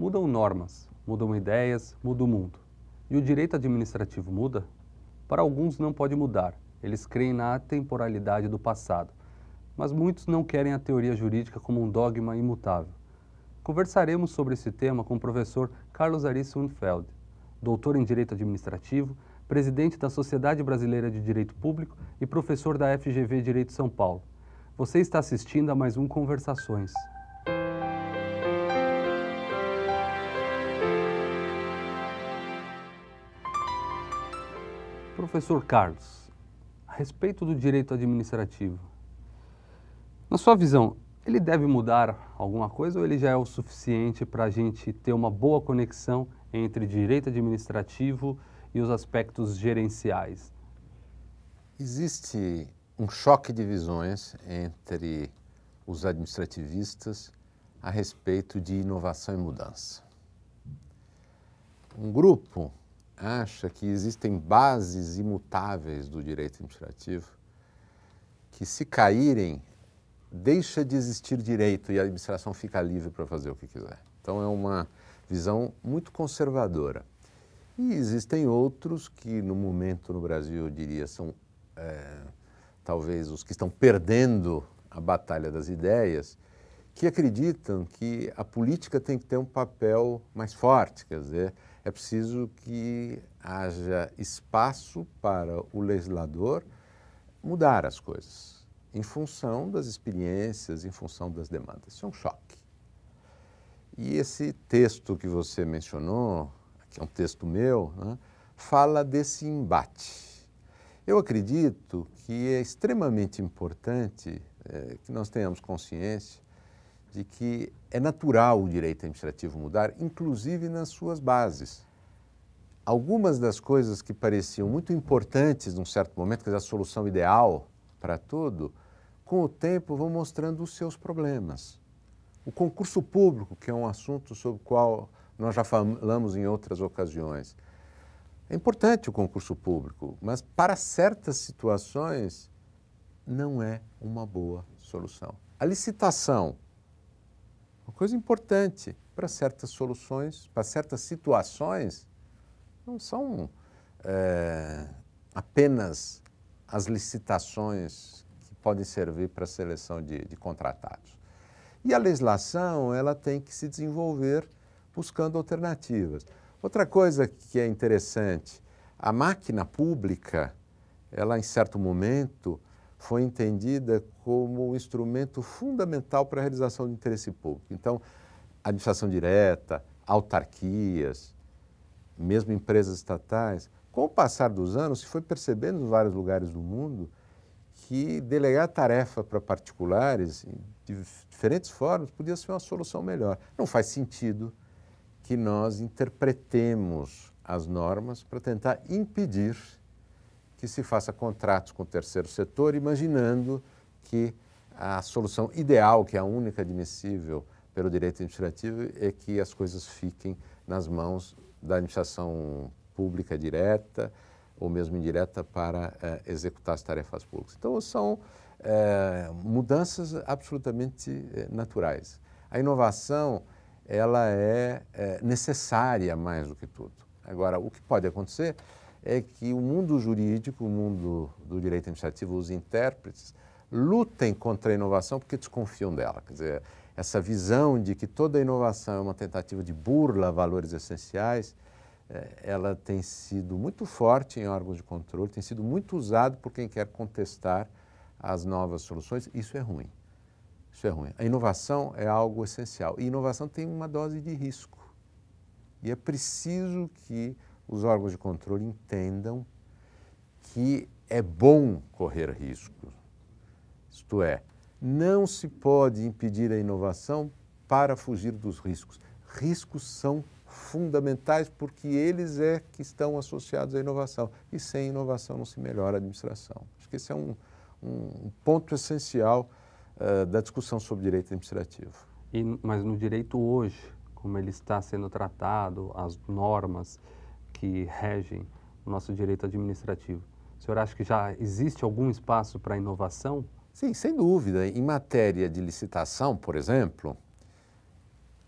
Mudam normas, mudam ideias, muda o mundo. E o direito administrativo muda? Para alguns não pode mudar. Eles creem na atemporalidade do passado. Mas muitos não querem a teoria jurídica como um dogma imutável. Conversaremos sobre esse tema com o professor Carlos Aris Unfeld, doutor em Direito Administrativo, presidente da Sociedade Brasileira de Direito Público e professor da FGV Direito São Paulo. Você está assistindo a mais um Conversações. professor Carlos, a respeito do direito administrativo, na sua visão, ele deve mudar alguma coisa ou ele já é o suficiente para a gente ter uma boa conexão entre direito administrativo e os aspectos gerenciais? Existe um choque de visões entre os administrativistas a respeito de inovação e mudança. Um grupo acha que existem bases imutáveis do direito administrativo que, se caírem, deixa de existir direito e a administração fica livre para fazer o que quiser. Então, é uma visão muito conservadora. E existem outros que, no momento, no Brasil, eu diria, são é, talvez os que estão perdendo a batalha das ideias, que acreditam que a política tem que ter um papel mais forte, quer dizer, é preciso que haja espaço para o legislador mudar as coisas em função das experiências, em função das demandas. Isso é um choque. E esse texto que você mencionou, que é um texto meu, né, fala desse embate. Eu acredito que é extremamente importante é, que nós tenhamos consciência de que é natural o direito administrativo mudar, inclusive nas suas bases. Algumas das coisas que pareciam muito importantes num certo momento, quer dizer, a solução ideal para tudo, com o tempo vão mostrando os seus problemas. O concurso público, que é um assunto sobre o qual nós já falamos em outras ocasiões. É importante o concurso público, mas para certas situações não é uma boa solução. A licitação, uma coisa importante para certas soluções, para certas situações, não são é, apenas as licitações que podem servir para a seleção de, de contratados. E a legislação ela tem que se desenvolver buscando alternativas. Outra coisa que é interessante, a máquina pública, ela em certo momento foi entendida como um instrumento fundamental para a realização do interesse público. Então, administração direta, autarquias, mesmo empresas estatais, com o passar dos anos, se foi percebendo em vários lugares do mundo que delegar tarefa para particulares de diferentes formas podia ser uma solução melhor. Não faz sentido que nós interpretemos as normas para tentar impedir que se faça contratos com o terceiro setor, imaginando que a solução ideal, que é a única admissível pelo direito administrativo, é que as coisas fiquem nas mãos da administração pública direta ou mesmo indireta para eh, executar as tarefas públicas. Então, são eh, mudanças absolutamente eh, naturais. A inovação ela é necessária mais do que tudo. Agora, o que pode acontecer é que o mundo jurídico, o mundo do direito administrativo, os intérpretes, lutem contra a inovação porque desconfiam dela. Quer dizer, essa visão de que toda inovação é uma tentativa de burla a valores essenciais, eh, ela tem sido muito forte em órgãos de controle, tem sido muito usada por quem quer contestar as novas soluções. Isso é ruim. Isso é ruim. A inovação é algo essencial. E inovação tem uma dose de risco. E é preciso que os órgãos de controle entendam que é bom correr riscos. Isto é, não se pode impedir a inovação para fugir dos riscos. Riscos são fundamentais porque eles é que estão associados à inovação. E sem inovação não se melhora a administração. Acho que esse é um, um ponto essencial uh, da discussão sobre direito administrativo. E, mas no direito hoje, como ele está sendo tratado, as normas, que regem o nosso direito administrativo. O senhor acha que já existe algum espaço para inovação? Sim, sem dúvida. Em matéria de licitação, por exemplo,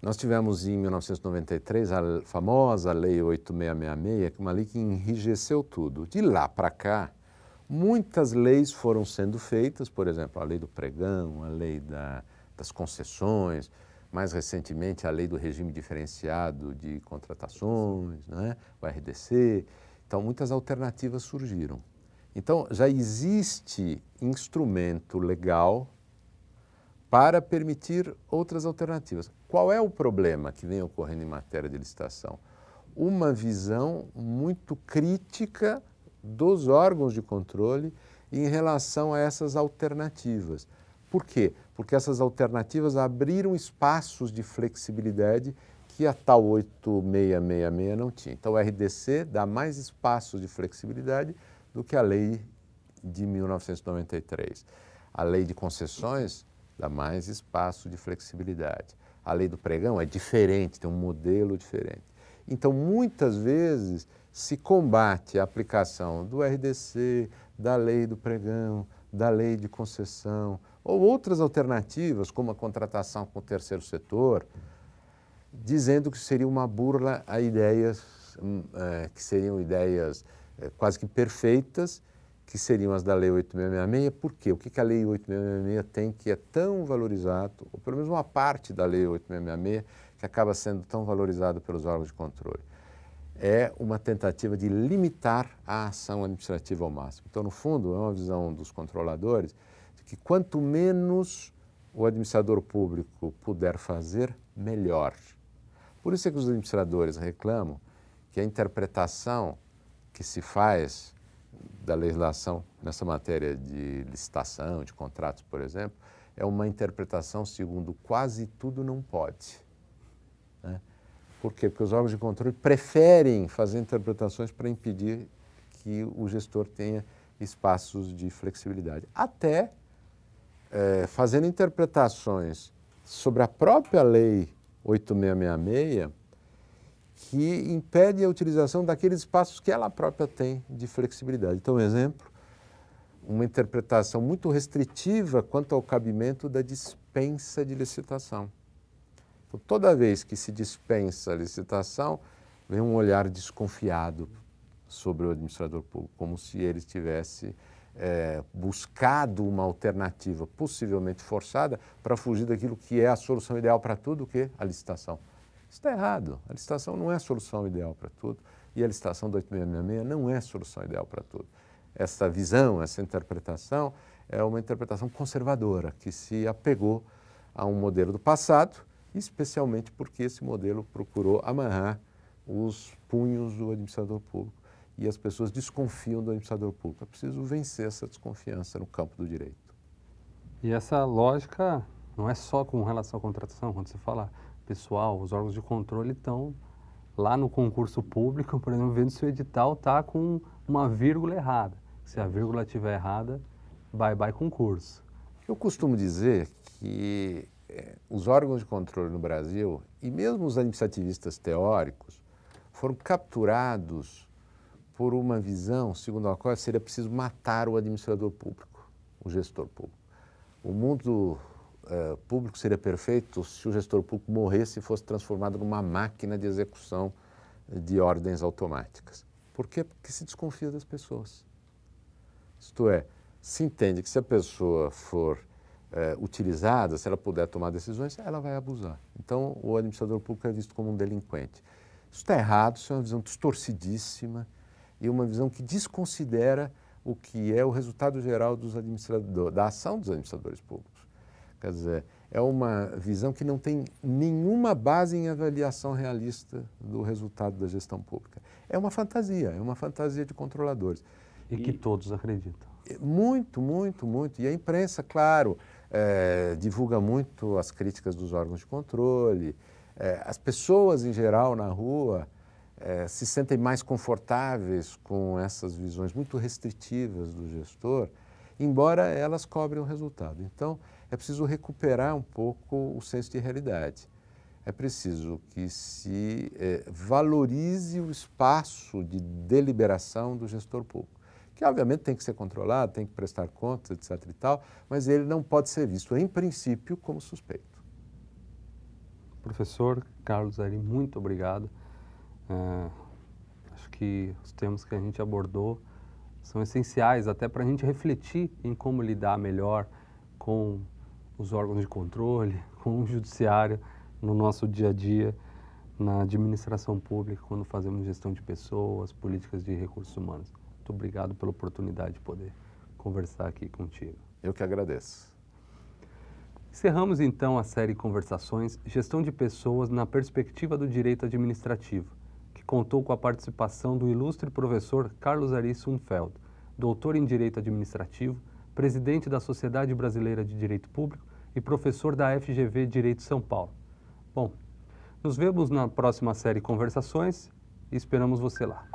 nós tivemos em 1993 a famosa Lei 8666, é uma lei que enrijeceu tudo. De lá para cá, muitas leis foram sendo feitas, por exemplo, a lei do pregão, a lei da, das concessões, mais recentemente a lei do regime diferenciado de contratações, né? o RDC. Então, muitas alternativas surgiram. Então, já existe instrumento legal para permitir outras alternativas. Qual é o problema que vem ocorrendo em matéria de licitação? Uma visão muito crítica dos órgãos de controle em relação a essas alternativas. Por quê? Porque essas alternativas abriram espaços de flexibilidade que a tal 8666 não tinha. Então, o RDC dá mais espaços de flexibilidade do que a lei de 1993. A lei de concessões dá mais espaço de flexibilidade. A lei do pregão é diferente, tem um modelo diferente. Então, muitas vezes se combate a aplicação do RDC, da lei do pregão, da lei de concessão, ou outras alternativas, como a contratação com o terceiro setor, dizendo que seria uma burla a ideias hum, é, que seriam ideias é, quase que perfeitas, que seriam as da Lei 8666. Por quê? O que, que a Lei 8666 tem que é tão valorizado, ou pelo menos uma parte da Lei 8666 que acaba sendo tão valorizado pelos órgãos de controle? É uma tentativa de limitar a ação administrativa ao máximo. Então, no fundo, é uma visão dos controladores que quanto menos o administrador público puder fazer, melhor. Por isso é que os administradores reclamam que a interpretação que se faz da legislação nessa matéria de licitação, de contratos, por exemplo, é uma interpretação segundo quase tudo não pode. Né? Por quê? Porque os órgãos de controle preferem fazer interpretações para impedir que o gestor tenha espaços de flexibilidade. Até é, fazendo interpretações sobre a própria lei 8666 que impede a utilização daqueles espaços que ela própria tem de flexibilidade. Então, um exemplo, uma interpretação muito restritiva quanto ao cabimento da dispensa de licitação. Então, toda vez que se dispensa a licitação, vem um olhar desconfiado sobre o administrador público, como se ele estivesse é, buscado uma alternativa possivelmente forçada para fugir daquilo que é a solução ideal para tudo, que a licitação. Está errado. A licitação não é a solução ideal para tudo e a licitação do 8666 não é a solução ideal para tudo. Essa visão, essa interpretação é uma interpretação conservadora que se apegou a um modelo do passado, especialmente porque esse modelo procurou amarrar os punhos do administrador público e as pessoas desconfiam do administrador público. É preciso vencer essa desconfiança no campo do direito. E essa lógica não é só com relação à contratação, quando você fala pessoal, os órgãos de controle estão lá no concurso público, por exemplo, vendo se o edital está com uma vírgula errada. Se a vírgula estiver errada, bye bye concurso. Eu costumo dizer que eh, os órgãos de controle no Brasil, e mesmo os administrativistas teóricos, foram capturados por uma visão segundo a qual seria preciso matar o administrador público, o gestor público. O mundo eh, público seria perfeito se o gestor público morresse e fosse transformado numa máquina de execução de ordens automáticas. Por quê? Porque se desconfia das pessoas. Isto é, se entende que se a pessoa for é, utilizada, se ela puder tomar decisões, ela vai abusar. Então, o administrador público é visto como um delinquente. Isso está errado, isso é uma visão distorcidíssima e uma visão que desconsidera o que é o resultado geral dos administradores, da ação dos administradores públicos. Quer dizer, é uma visão que não tem nenhuma base em avaliação realista do resultado da gestão pública. É uma fantasia, é uma fantasia de controladores. E, e que todos acreditam. Muito, muito, muito. E a imprensa, claro, é, divulga muito as críticas dos órgãos de controle, é, as pessoas em geral na rua é, se sentem mais confortáveis com essas visões muito restritivas do gestor, embora elas cobrem o resultado. Então, é preciso recuperar um pouco o senso de realidade. É preciso que se é, valorize o espaço de deliberação do gestor público que obviamente tem que ser controlado, tem que prestar contas, etc. e tal, mas ele não pode ser visto, em princípio, como suspeito. Professor Carlos Ari, muito obrigado. É, acho que os temas que a gente abordou são essenciais até para a gente refletir em como lidar melhor com os órgãos de controle, com o judiciário no nosso dia a dia, na administração pública, quando fazemos gestão de pessoas, políticas de recursos humanos. Muito obrigado pela oportunidade de poder conversar aqui contigo. Eu que agradeço. Encerramos então a série Conversações Gestão de Pessoas na Perspectiva do Direito Administrativo contou com a participação do ilustre professor Carlos Aris Unfeld, doutor em Direito Administrativo, presidente da Sociedade Brasileira de Direito Público e professor da FGV Direito São Paulo. Bom, nos vemos na próxima série Conversações e esperamos você lá.